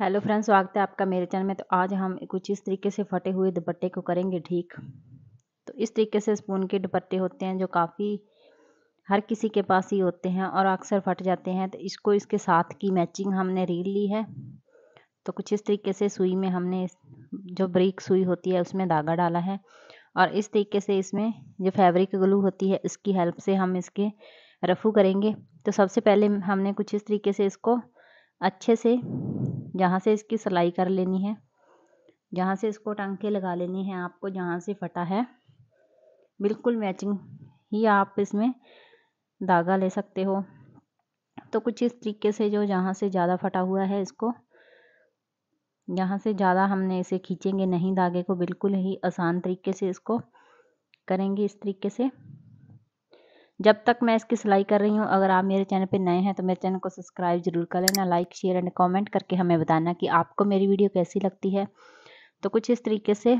hello friends स्वागत है आपका मेरे चैनल में तो आज हम कुछ इस तरीके से फटे हुए दुपट्टे को करेंगे ठीक तो इस तरीके से स्पून के दुपट्टे होते हैं जो काफ़ी हर किसी के पास ही होते हैं और अक्सर फट जाते हैं तो इसको इसके साथ की मैचिंग हमने रील ली है तो कुछ इस तरीके से सुई में हमने जो ब्रिक सुई होती है उसमें धागा डाला है और इस तरीके से इसमें जो फैब्रिक ग्लू होती है इसकी हेल्प से हम इसके रफू करेंगे तो सबसे पहले हमने कुछ इस तरीके से इसको अच्छे से जहाँ से इसकी सिलाई कर लेनी है जहाँ से इसको टांके लगा लेनी है आपको जहाँ से फटा है बिल्कुल मैचिंग ही आप इसमें धागा ले सकते हो तो कुछ इस तरीके से जो जहाँ से ज़्यादा फटा हुआ है इसको यहाँ से ज़्यादा हमने इसे खींचेंगे नहीं धागे को बिल्कुल ही आसान तरीके से इसको करेंगे इस तरीके से जब तक मैं इसकी सिलाई कर रही हूँ अगर आप मेरे चैनल पे नए हैं तो मेरे चैनल को सब्सक्राइब जरूर कर लेना लाइक शेयर एंड कमेंट करके हमें बताना कि आपको मेरी वीडियो कैसी लगती है तो कुछ इस तरीके से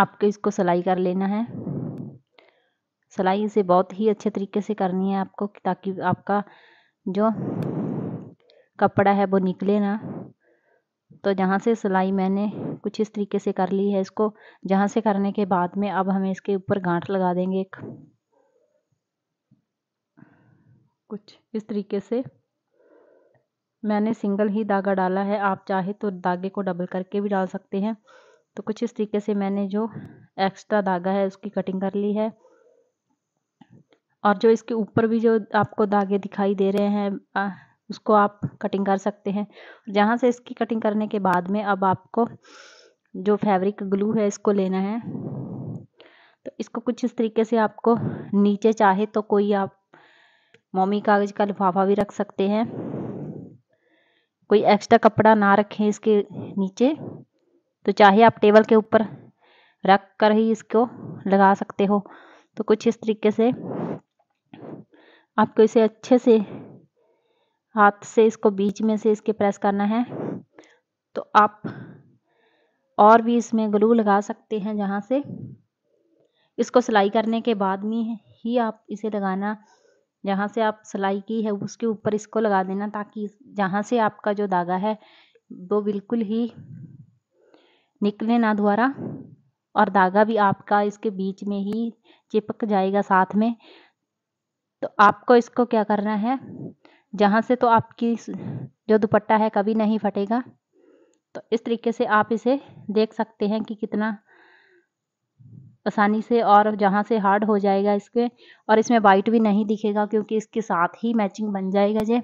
आपको इसको सिलाई कर लेना है सिलाई इसे बहुत ही अच्छे तरीके से करनी है आपको ताकि आपका जो कपड़ा है वो निकले ना तो जहाँ से सिलाई मैंने कुछ इस तरीके से कर ली है इसको जहाँ से करने के बाद में अब हमें इसके ऊपर गांठ लगा देंगे एक कुछ इस तरीके से मैंने सिंगल ही धागा डाला है आप चाहे तो धागे को डबल करके भी डाल सकते हैं तो कुछ इस तरीके से मैंने जो एक्स्ट्रा धागा है उसकी कटिंग कर ली है और जो इसके ऊपर भी जो आपको धागे दिखाई दे रहे हैं उसको आप कटिंग कर सकते हैं जहाँ से इसकी कटिंग करने के बाद में अब आपको जो फैब्रिक ग्लू है इसको लेना है तो इसको कुछ इस तरीके से आपको नीचे चाहे तो कोई आप मोमी कागज का लिफाफा भी रख सकते हैं कोई एक्स्ट्रा कपड़ा ना रखें इसके नीचे तो चाहे आप टेबल के ऊपर रख कर ही इसको लगा सकते हो तो कुछ इस तरीके से आपको इसे अच्छे से हाथ से इसको बीच में से इसके प्रेस करना है तो आप और भी इसमें ग्लू लगा सकते हैं जहाँ से इसको सिलाई करने के बाद में ही आप इसे लगाना जहाँ से आप सिलाई की है उसके ऊपर इसको लगा देना ताकि जहाँ से आपका जो धागा है वो बिल्कुल ही निकले ना दोबारा और धागा भी आपका इसके बीच में ही चिपक जाएगा साथ में तो आपको इसको क्या करना है जहाँ से तो आपकी जो दुपट्टा है कभी नहीं फटेगा तो इस तरीके से आप इसे देख सकते हैं कि कितना आसानी से और जहाँ से हार्ड हो जाएगा इसके और इसमें वाइट भी नहीं दिखेगा क्योंकि इसके साथ ही मैचिंग बन जाएगा जे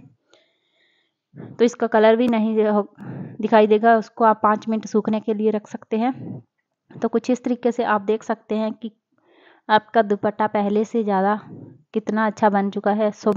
तो इसका कलर भी नहीं दिखाई देगा उसको आप पाँच मिनट सूखने के लिए रख सकते हैं तो कुछ इस तरीके से आप देख सकते हैं कि आपका दुपट्टा पहले से ज़्यादा कितना अच्छा बन चुका है सो